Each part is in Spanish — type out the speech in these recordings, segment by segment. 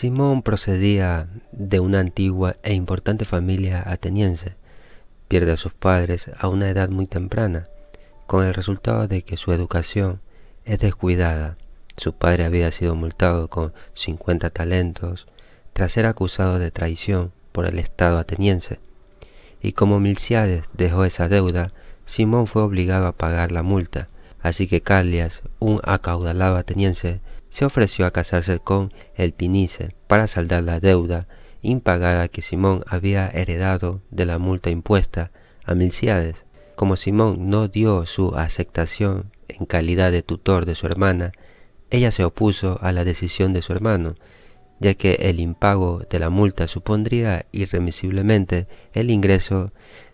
Simón procedía de una antigua e importante familia ateniense. Pierde a sus padres a una edad muy temprana, con el resultado de que su educación es descuidada. Su padre había sido multado con 50 talentos tras ser acusado de traición por el Estado ateniense. Y como Milciades dejó esa deuda, Simón fue obligado a pagar la multa, así que Calias, un acaudalado ateniense, se ofreció a casarse con el Pinice para saldar la deuda impagada que Simón había heredado de la multa impuesta a Milciades. Como Simón no dio su aceptación en calidad de tutor de su hermana, ella se opuso a la decisión de su hermano, ya que el impago de la multa supondría irremisiblemente el ingreso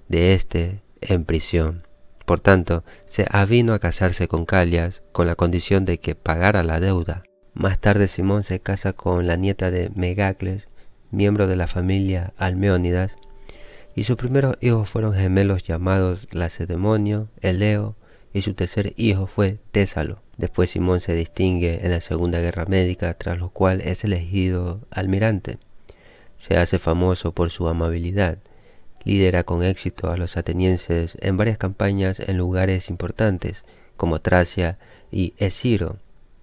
de éste en prisión. Por tanto, se avino a casarse con Calias con la condición de que pagara la deuda. Más tarde Simón se casa con la nieta de Megacles, miembro de la familia Almeónidas, y sus primeros hijos fueron gemelos llamados Lacedemonio, Eleo, y su tercer hijo fue Tésalo. Después Simón se distingue en la Segunda Guerra Médica, tras lo cual es elegido almirante. Se hace famoso por su amabilidad lidera con éxito a los atenienses en varias campañas en lugares importantes como Tracia y Esciro,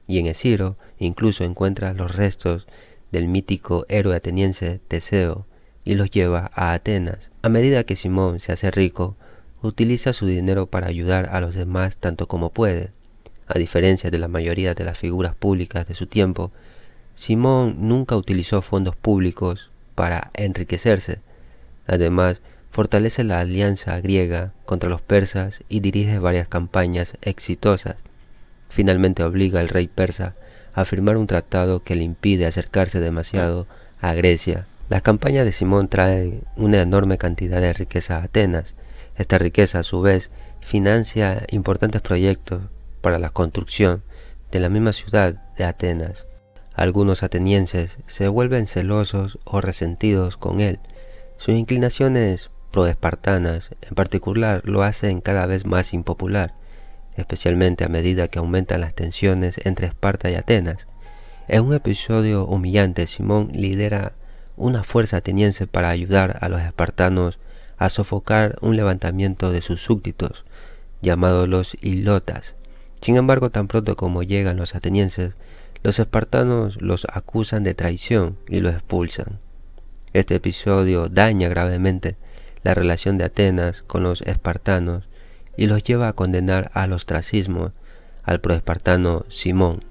y en Esiro incluso encuentra los restos del mítico héroe ateniense Teseo y los lleva a Atenas. A medida que Simón se hace rico, utiliza su dinero para ayudar a los demás tanto como puede. A diferencia de la mayoría de las figuras públicas de su tiempo, Simón nunca utilizó fondos públicos para enriquecerse. Además, fortalece la alianza griega contra los persas y dirige varias campañas exitosas. Finalmente obliga al rey persa a firmar un tratado que le impide acercarse demasiado a Grecia. Las campañas de Simón trae una enorme cantidad de riqueza a Atenas. Esta riqueza, a su vez, financia importantes proyectos para la construcción de la misma ciudad de Atenas. Algunos atenienses se vuelven celosos o resentidos con él. Sus inclinaciones pro-espartanas en particular lo hacen cada vez más impopular, especialmente a medida que aumentan las tensiones entre Esparta y Atenas. En un episodio humillante, Simón lidera una fuerza ateniense para ayudar a los espartanos a sofocar un levantamiento de sus súbditos, llamados los ilotas. Sin embargo, tan pronto como llegan los atenienses, los espartanos los acusan de traición y los expulsan. Este episodio daña gravemente la relación de Atenas con los espartanos y los lleva a condenar al ostracismo al proespartano Simón.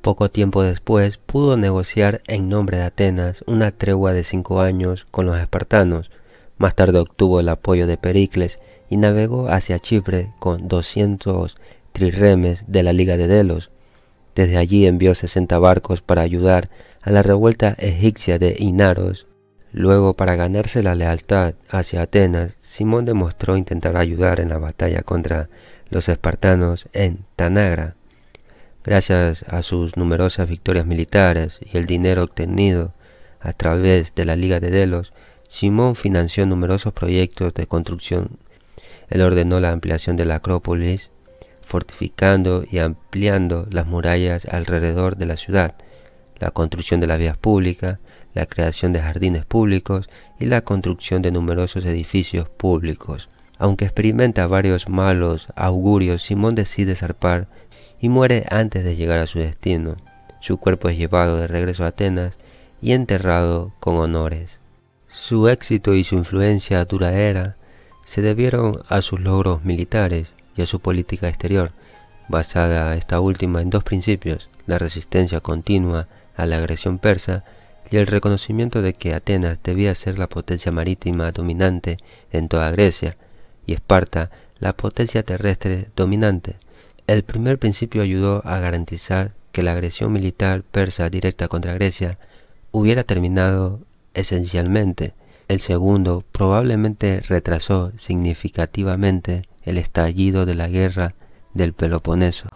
Poco tiempo después pudo negociar en nombre de Atenas una tregua de cinco años con los espartanos. Más tarde obtuvo el apoyo de Pericles y navegó hacia Chipre con 200 trirremes de la Liga de Delos. Desde allí envió 60 barcos para ayudar a la revuelta egipcia de Inaros Luego, para ganarse la lealtad hacia Atenas, Simón demostró intentar ayudar en la batalla contra los espartanos en Tanagra. Gracias a sus numerosas victorias militares y el dinero obtenido a través de la Liga de Delos, Simón financió numerosos proyectos de construcción. Él ordenó la ampliación de la Acrópolis, fortificando y ampliando las murallas alrededor de la ciudad la construcción de las vías públicas, la creación de jardines públicos y la construcción de numerosos edificios públicos. Aunque experimenta varios malos augurios, Simón decide zarpar y muere antes de llegar a su destino. Su cuerpo es llevado de regreso a Atenas y enterrado con honores. Su éxito y su influencia duradera se debieron a sus logros militares y a su política exterior, basada esta última en dos principios, la resistencia continua a la agresión persa y el reconocimiento de que Atenas debía ser la potencia marítima dominante en toda Grecia y Esparta la potencia terrestre dominante. El primer principio ayudó a garantizar que la agresión militar persa directa contra Grecia hubiera terminado esencialmente. El segundo probablemente retrasó significativamente el estallido de la guerra del Peloponeso.